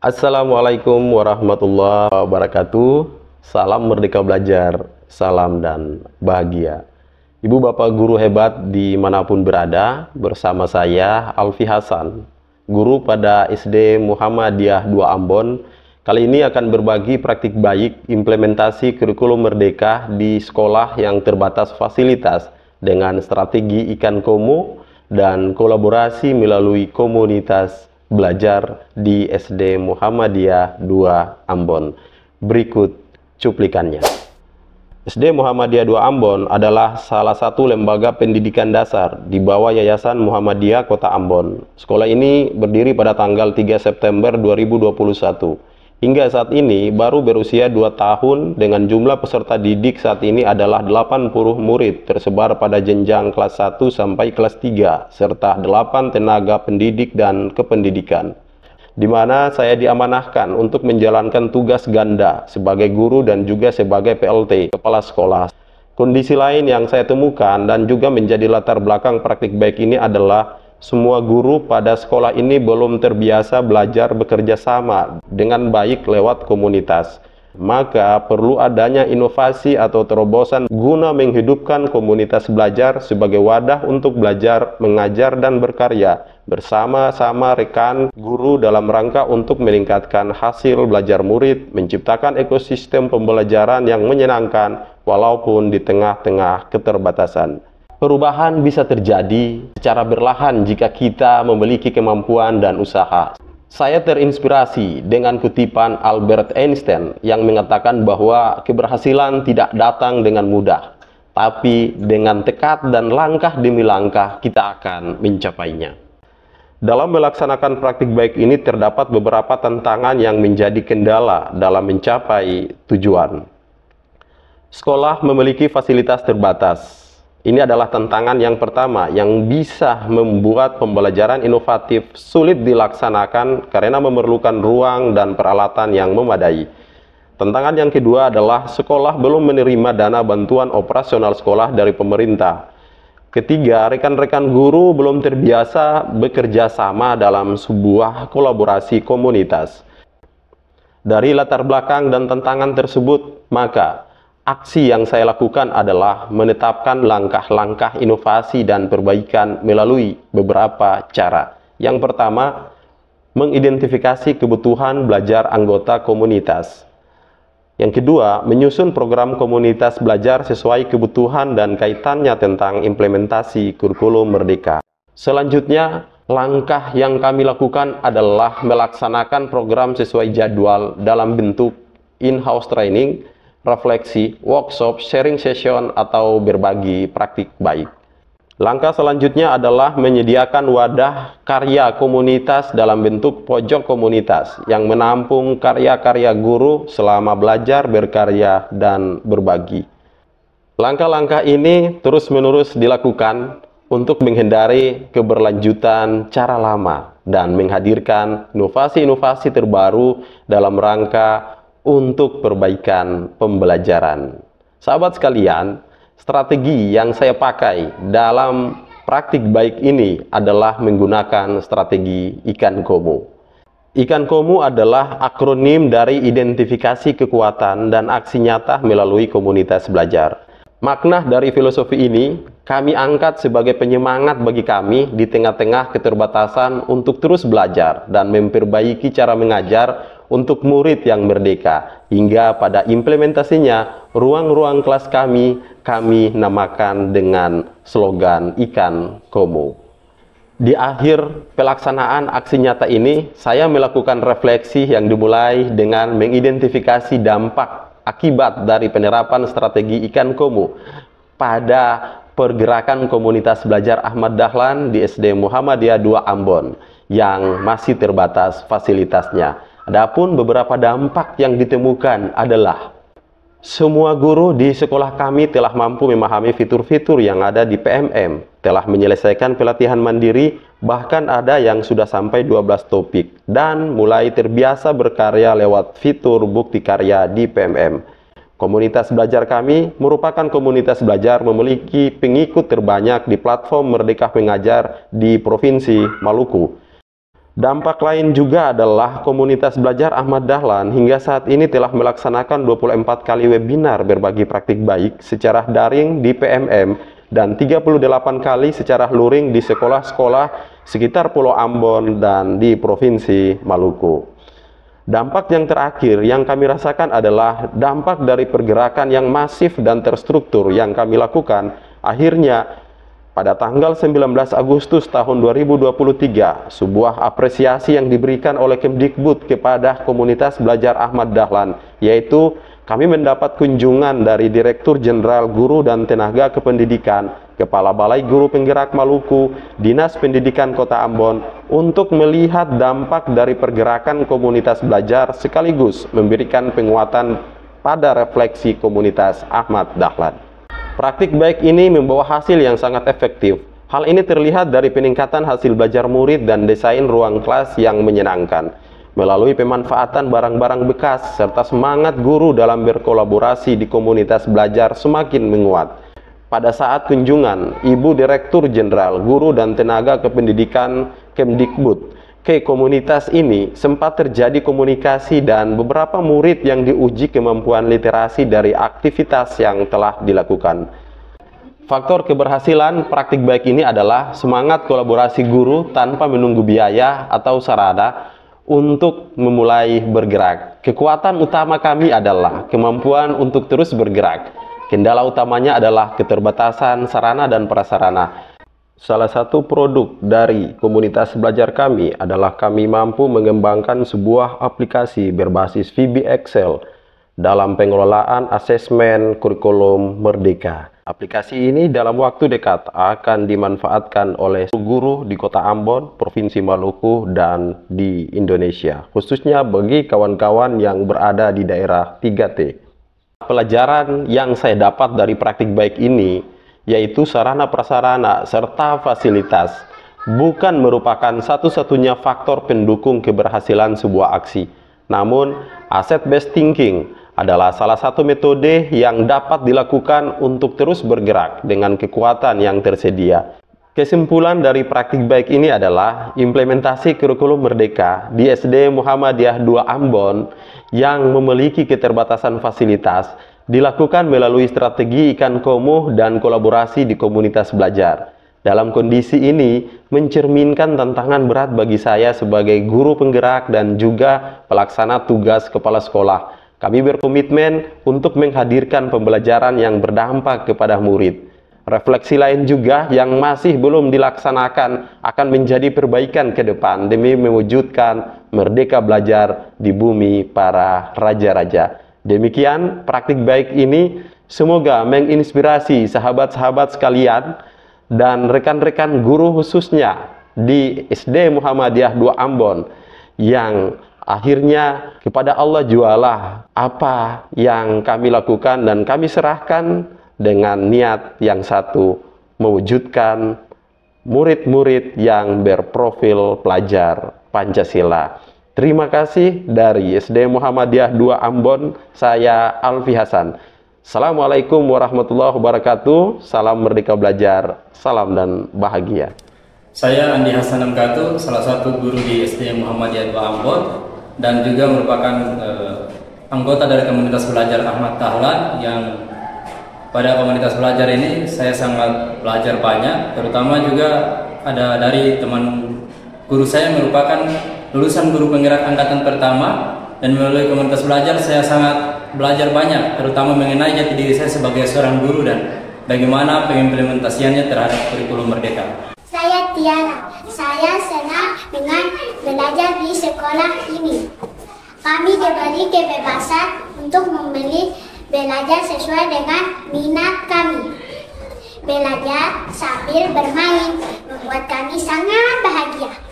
Assalamualaikum warahmatullahi wabarakatuh. Salam merdeka belajar, salam dan bahagia. Ibu bapak guru hebat dimanapun berada, bersama saya Alfi Hasan, guru pada SD Muhammadiyah 2 Ambon. Kali ini akan berbagi praktik baik implementasi kurikulum merdeka di sekolah yang terbatas fasilitas dengan strategi ikan komo dan kolaborasi melalui komunitas belajar di SD Muhammadiyah 2 Ambon. Berikut cuplikannya. SD Muhammadiyah 2 Ambon adalah salah satu lembaga pendidikan dasar di bawah Yayasan Muhammadiyah Kota Ambon. Sekolah ini berdiri pada tanggal 3 September 2021 Hingga saat ini baru berusia 2 tahun dengan jumlah peserta didik saat ini adalah 80 murid tersebar pada jenjang kelas 1 sampai kelas 3 serta 8 tenaga pendidik dan kependidikan. Di mana saya diamanahkan untuk menjalankan tugas ganda sebagai guru dan juga sebagai PLT, kepala sekolah. Kondisi lain yang saya temukan dan juga menjadi latar belakang praktik baik ini adalah semua guru pada sekolah ini belum terbiasa belajar bekerja sama dengan baik lewat komunitas. Maka perlu adanya inovasi atau terobosan guna menghidupkan komunitas belajar sebagai wadah untuk belajar, mengajar, dan berkarya bersama-sama rekan guru dalam rangka untuk meningkatkan hasil belajar murid, menciptakan ekosistem pembelajaran yang menyenangkan walaupun di tengah-tengah keterbatasan. Perubahan bisa terjadi secara berlahan jika kita memiliki kemampuan dan usaha. Saya terinspirasi dengan kutipan Albert Einstein yang mengatakan bahwa keberhasilan tidak datang dengan mudah, tapi dengan tekad dan langkah demi langkah kita akan mencapainya. Dalam melaksanakan praktik baik ini terdapat beberapa tantangan yang menjadi kendala dalam mencapai tujuan. Sekolah memiliki fasilitas terbatas, ini adalah tantangan yang pertama yang bisa membuat pembelajaran inovatif sulit dilaksanakan karena memerlukan ruang dan peralatan yang memadai. Tantangan yang kedua adalah sekolah belum menerima dana bantuan operasional sekolah dari pemerintah. Ketiga, rekan-rekan guru belum terbiasa bekerja sama dalam sebuah kolaborasi komunitas. Dari latar belakang dan tantangan tersebut, maka aksi yang saya lakukan adalah menetapkan langkah-langkah inovasi dan perbaikan melalui beberapa cara. Yang pertama, mengidentifikasi kebutuhan belajar anggota komunitas. Yang kedua, menyusun program komunitas belajar sesuai kebutuhan dan kaitannya tentang implementasi kurikulum merdeka. Selanjutnya, langkah yang kami lakukan adalah melaksanakan program sesuai jadwal dalam bentuk in-house training refleksi, workshop, sharing session, atau berbagi praktik baik. Langkah selanjutnya adalah menyediakan wadah karya komunitas dalam bentuk pojok komunitas yang menampung karya-karya guru selama belajar, berkarya, dan berbagi. Langkah-langkah ini terus-menerus dilakukan untuk menghindari keberlanjutan cara lama dan menghadirkan inovasi-inovasi terbaru dalam rangka untuk perbaikan pembelajaran. Sahabat sekalian, strategi yang saya pakai dalam praktik baik ini adalah menggunakan strategi ikan komo. Ikan Komu adalah akronim dari identifikasi kekuatan dan aksi nyata melalui komunitas belajar. Makna dari filosofi ini kami angkat sebagai penyemangat bagi kami di tengah-tengah keterbatasan untuk terus belajar dan memperbaiki cara mengajar untuk murid yang merdeka hingga pada implementasinya ruang-ruang kelas kami kami namakan dengan slogan ikan komo. Di akhir pelaksanaan aksi nyata ini, saya melakukan refleksi yang dimulai dengan mengidentifikasi dampak akibat dari penerapan strategi ikan komo pada pergerakan komunitas belajar Ahmad Dahlan di SD Muhammadiyah 2 Ambon yang masih terbatas fasilitasnya Adapun beberapa dampak yang ditemukan adalah semua guru di sekolah kami telah mampu memahami fitur-fitur yang ada di PMM, telah menyelesaikan pelatihan mandiri, bahkan ada yang sudah sampai 12 topik, dan mulai terbiasa berkarya lewat fitur bukti karya di PMM. Komunitas belajar kami merupakan komunitas belajar memiliki pengikut terbanyak di platform Merdeka Pengajar di Provinsi Maluku. Dampak lain juga adalah komunitas belajar Ahmad Dahlan hingga saat ini telah melaksanakan 24 kali webinar berbagi praktik baik secara daring di PMM dan 38 kali secara luring di sekolah-sekolah sekitar Pulau Ambon dan di Provinsi Maluku. Dampak yang terakhir yang kami rasakan adalah dampak dari pergerakan yang masif dan terstruktur yang kami lakukan akhirnya pada tanggal 19 Agustus tahun 2023, sebuah apresiasi yang diberikan oleh Kemdikbud kepada komunitas belajar Ahmad Dahlan, yaitu kami mendapat kunjungan dari Direktur Jenderal Guru dan Tenaga Kependidikan, Kepala Balai Guru Penggerak Maluku, Dinas Pendidikan Kota Ambon, untuk melihat dampak dari pergerakan komunitas belajar sekaligus memberikan penguatan pada refleksi komunitas Ahmad Dahlan. Praktik baik ini membawa hasil yang sangat efektif. Hal ini terlihat dari peningkatan hasil belajar murid dan desain ruang kelas yang menyenangkan. Melalui pemanfaatan barang-barang bekas serta semangat guru dalam berkolaborasi di komunitas belajar semakin menguat. Pada saat kunjungan, Ibu Direktur Jenderal Guru dan Tenaga Kependidikan Kemdikbud ke komunitas ini sempat terjadi komunikasi dan beberapa murid yang diuji kemampuan literasi dari aktivitas yang telah dilakukan. Faktor keberhasilan praktik baik ini adalah semangat kolaborasi guru tanpa menunggu biaya atau sarana untuk memulai bergerak. Kekuatan utama kami adalah kemampuan untuk terus bergerak. Kendala utamanya adalah keterbatasan sarana dan prasarana. Salah satu produk dari komunitas belajar kami adalah kami mampu mengembangkan sebuah aplikasi berbasis VB Excel dalam pengelolaan asesmen kurikulum merdeka. Aplikasi ini dalam waktu dekat akan dimanfaatkan oleh guru di Kota Ambon, Provinsi Maluku, dan di Indonesia, khususnya bagi kawan-kawan yang berada di daerah 3T. Pelajaran yang saya dapat dari praktik baik ini yaitu sarana prasarana serta fasilitas, bukan merupakan satu-satunya faktor pendukung keberhasilan sebuah aksi. Namun, asset-based thinking adalah salah satu metode yang dapat dilakukan untuk terus bergerak dengan kekuatan yang tersedia. Kesimpulan dari praktik baik ini adalah implementasi kurikulum merdeka di SD Muhammadiyah 2 Ambon yang memiliki keterbatasan fasilitas dilakukan melalui strategi ikan komoh dan kolaborasi di komunitas belajar. Dalam kondisi ini, mencerminkan tantangan berat bagi saya sebagai guru penggerak dan juga pelaksana tugas kepala sekolah. Kami berkomitmen untuk menghadirkan pembelajaran yang berdampak kepada murid. Refleksi lain juga yang masih belum dilaksanakan akan menjadi perbaikan ke depan demi mewujudkan merdeka belajar di bumi para raja-raja. Demikian praktik baik ini semoga menginspirasi sahabat-sahabat sekalian dan rekan-rekan guru khususnya di SD Muhammadiyah 2 Ambon yang akhirnya kepada Allah jualah apa yang kami lakukan dan kami serahkan dengan niat yang satu mewujudkan murid-murid yang berprofil pelajar Pancasila. Terima kasih dari SD Muhammadiyah 2 Ambon, saya Alfi Hasan. Assalamualaikum warahmatullahi wabarakatuh, salam merdeka belajar, salam dan bahagia. Saya Andi Hasan Amkatu, salah satu guru di SD Muhammadiyah 2 Ambon dan juga merupakan eh, anggota dari komunitas belajar Ahmad Tahlan yang pada komunitas belajar ini saya sangat belajar banyak, terutama juga ada dari teman guru saya merupakan lulusan guru penggerak angkatan pertama dan melalui komunitas belajar saya sangat belajar banyak terutama mengenai jati diri saya sebagai seorang guru dan bagaimana pengimplementasiannya terhadap kurikulum merdeka. Saya Tiara, saya senang dengan belajar di sekolah ini. Kami diberi kebebasan untuk memilih belajar sesuai dengan minat kami. Belajar sambil bermain membuat kami sangat bahagia.